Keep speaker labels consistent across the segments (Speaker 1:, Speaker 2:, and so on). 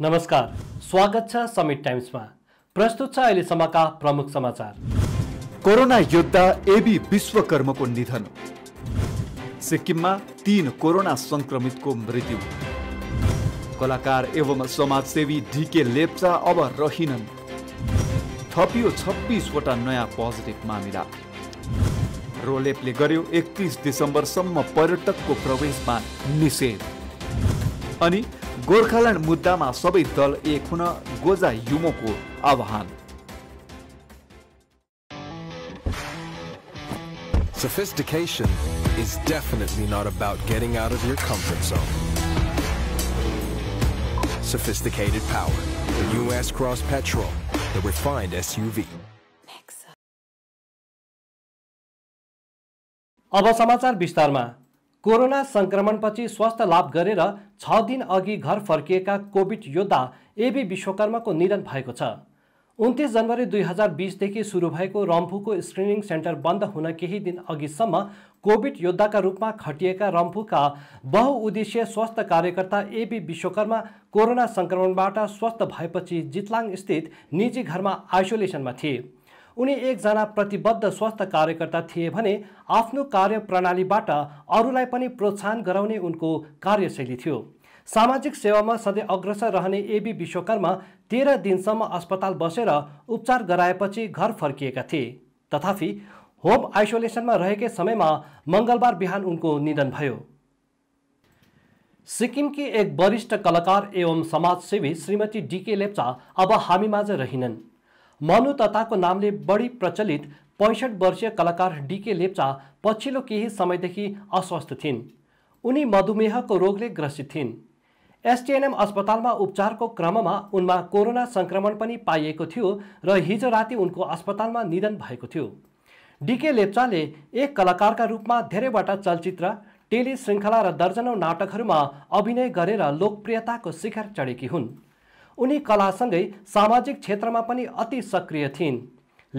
Speaker 1: नमस्कार स्वागत छ समिट टाइम्समा प्रस्तुत छ अहिलेसम्मका प्रमुख समाचार कोरोना योद्धा एबी विश्वकर्मको निधन सिक्किममा तीन कोरोना संक्रमितको मृत्यु कलाकार एवं समाजसेवी डिके लेप्चा अब रहिनन् थपियो छब्बिसवटा नयाँ पोजिटिभ मामिला रोलेपले गर्यो एकतिस दिसम्बरसम्म पर्यटकको प्रवेशमा निषेध अनि गोर्खाल्यान्ड मुद्दामा सबै दल एक हुन गोजा युमोको आह्वान Sophistication is definitely not about getting out of your comfort zone. Sophisticated power, the U.S. Cross Petrol, the refined SUV. अब समाचार विस्तारमा कोरोना सङ्क्रमणपछि स्वास्थ्य लाभ गरेर छ दिन अघि घर फर्किएका कोभिड योद्धा एबी विश्वकर्माको निधन भएको छ उन्तिस जनवरी दुई हजार बिसदेखि सुरु भएको रम्फूको स्क्रिनिङ सेन्टर बन्द हुन केही दिन अघिसम्म कोभिड योद्धाका रूपमा खटिएका रम्फूका बहुउद्देश्य स्वास्थ्य कार्यकर्ता एबी विश्वकर्मा कोरोना सङ्क्रमणबाट स्वस्थ भएपछि जितलाङ स्थित निजी घरमा आइसोलेसनमा थिए उनी एकजना प्रतिबद्ध स्वास्थ्य कार्यकर्ता थिए भने आफ्नो कार्य प्रणालीबाट अरूलाई पनि प्रोत्साहन गराउने उनको कार्यशैली थियो सामाजिक सेवामा सधैँ अग्रसर रहने एबी विश्वकर्मा तेह्र दिनसम्म अस्पताल बसेर उपचार गराएपछि घर फर्किएका थिए तथापि होम आइसोलेसनमा रहेकै समयमा मङ्गलबार बिहान उनको निधन भयो सिक्किमकी एक वरिष्ठ कलाकार एवं समाजसेवी श्रीमती डिके लेप्चा अब हामी माझ रहिनन् मनु तताको नामले बढी प्रचलित पैँसठ वर्षीय कलाकार डिके लेप्चा पछिल्लो केही समयदेखि अस्वस्थ थिइन् उनी मधुमेहको रोगले ग्रसित थिइन् एसटिएनएम अस्पतालमा उपचारको क्रममा उनमा कोरोना सङ्क्रमण पनि पाइएको थियो र हिजो राति उनको अस्पतालमा निधन भएको थियो डिके लेप्चाले एक कलाकारका रूपमा धेरैवटा चलचित्र टेली श्रृङ्खला र दर्जनौ नाटकहरूमा अभिनय गरेर लोकप्रियताको शिखर चढेकी हुन् उनी कलासँगै सामाजिक क्षेत्रमा पनि अति सक्रिय थिइन्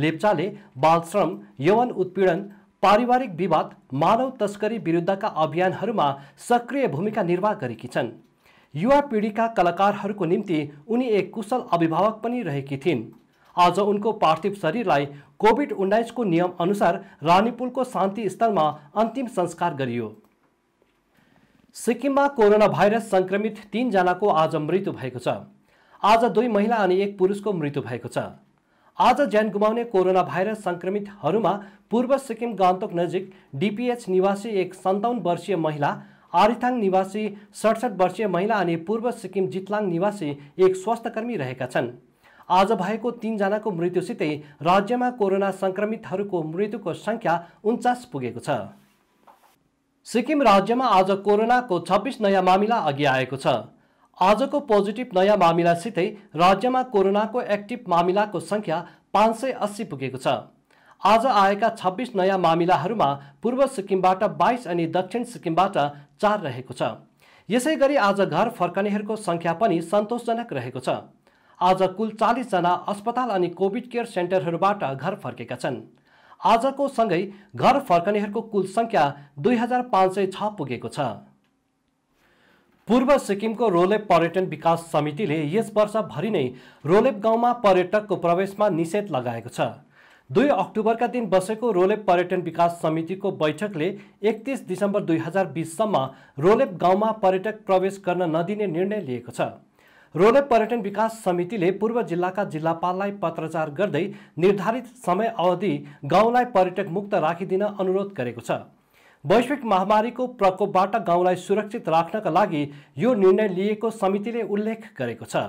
Speaker 1: लेप्चाले बालश्रम यौवन उत्पीडन पारिवारिक विवाद मानव तस्करी विरुद्धका अभियानहरूमा सक्रिय भूमिका निर्वाह गरेकी छन् युवा पिँढीका कलाकारहरूको निम्ति उनी एक कुशल अभिभावक पनि रहेकी थिइन् आज उनको पार्थिव शरीरलाई कोभिड उन्नाइसको नियम अनुसार रानीपुलको शान्ति स्थलमा अन्तिम संस्कार गरियो सिक्किममा कोरोना भाइरस सङ्क्रमित तिनजनाको आज मृत्यु भएको छ आज दुई महिला अनि एक पुरुषको मृत्यु भएको छ आज ज्यान गुमाउने कोरोना भाइरस सङ्क्रमितहरूमा पूर्व सिक्किम गान्तोक नजिक डिपिएच निवासी एक सन्ताउन्न वर्षीय महिला आरिथाङ निवासी सडसठ वर्षीय महिला अनि पूर्व सिक्किम जितलाङ निवासी एक स्वास्थ्यकर्मी रहेका छन् आज भएको तिनजनाको मृत्युसितै राज्यमा कोरोना सङ्क्रमितहरूको मृत्युको सङ्ख्या उन्चास पुगेको छ सिक्किम राज्यमा आज कोरोनाको छब्बिस नयाँ मामिला अघि आएको छ आजको पोजिटिभ नयाँ मामिलासितै राज्यमा कोरोनाको एक्टिभ मामिलाको सङ्ख्या पाँच सय अस्सी पुगेको छ आज आएका छब्बिस नयाँ मामिलाहरूमा पूर्व सिक्किमबाट बाइस अनि दक्षिण सिक्किमबाट चार रहेको छ यसै गरी आज घर फर्कनेहरूको सङ्ख्या पनि सन्तोषजनक रहेको छ आज कुल चालिसजना अस्पताल अनि कोभिड केयर सेन्टरहरूबाट घर फर्केका छन् आजको सँगै घर फर्कनेहरूको कुल सङ्ख्या दुई हजार पाँच सय छ पुगेको छ पूर्व सिक्किमको रोलेप पर्यटन विकास समितिले यस वर्षभरि नै रोलेप गाउँमा पर्यटकको प्रवेशमा निषेध लगाएको छ दुई अक्टोबरका दिन बसेको रोलेप पर्यटन विकास समितिको बैठकले एकतिस दिसम्बर दुई हजार बिससम्म रोलेप गाउँमा पर्यटक प्रवेश गर्न नदिने निर्णय लिएको छ रोलेप पर्यटन विकास समितिले पूर्व जिल्लाका जिल्लापाललाई पत्रचार गर्दै निर्धारित समय अवधि गाउँलाई पर्यटक मुक्त राखिदिन अनुरोध गरेको छ वैश्विक महामारीको प्रकोपबाट गाउँलाई सुरक्षित राख्नका लागि यो निर्णय लिएको समितिले उल्लेख गरेको छ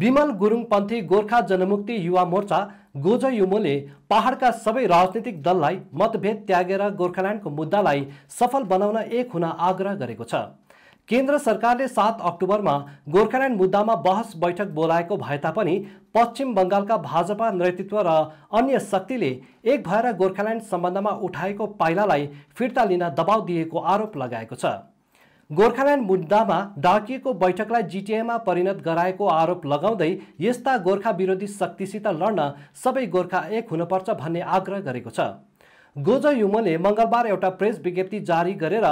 Speaker 1: विमल गुरुङपन्थी गोर्खा जनमुक्ति युवा मोर्चा गोजयुमोले पहाडका सबै राजनीतिक दललाई मतभेद त्यागेर गोर्खाल्यान्डको मुद्दालाई सफल बनाउन एक हुन आग्रह गरेको छ केन्द्र सरकारले सात अक्टोबरमा गोर्खाल्यान्ड मुद्दामा बहस बैठक बोलाएको भए तापनि पश्चिम बङ्गालका भाजपा नेतृत्व र अन्य शक्तिले एक भएर गोर्खाल्यान्ड सम्बन्धमा उठाएको पाइलालाई फिर्ता लिन दबाव दिएको आरोप लगाएको छ गोर्खाल्यान्ड मुद्दामा डाकिएको बैठकलाई जिटिएमा परिणत गराएको आरोप लगाउँदै यस्ता गोर्खा विरोधी शक्तिसित लड्न सबै गोर्खा एक हुनुपर्छ भन्ने आग्रह गरेको छ गोज युमनले मङ्गलबार एउटा प्रेस विज्ञप्ति जारी गरेर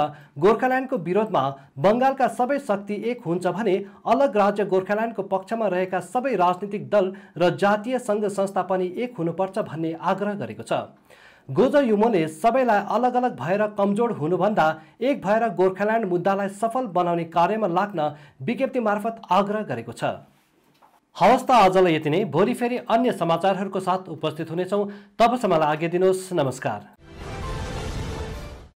Speaker 1: गोर्खाल्यान्डको विरोधमा बङ्गालका सबै शक्ति एक हुन्छ भने अलग राज्य गोर्खाल्यान्डको पक्षमा रहेका सबै राजनीतिक दल र जातीय सङ्घ संस्था पनि एक हुनुपर्छ भन्ने आग्रह गरेको छ गोज युमोले सबैलाई अलग अलग भएर कमजोर हुनुभन्दा एक भएर गोर्खाल्यान्ड मुद्दालाई सफल बनाउने कार्यमा लाग्न विज्ञप्ति मार्फत आग्रह गरेको छ हवस् त आजलाई यति नै भोलि फेरि अन्य समाचारहरूको साथ उपस्थित हुनेछौँ तबसम्मलाई आज्ञा दिनुहोस् नमस्कार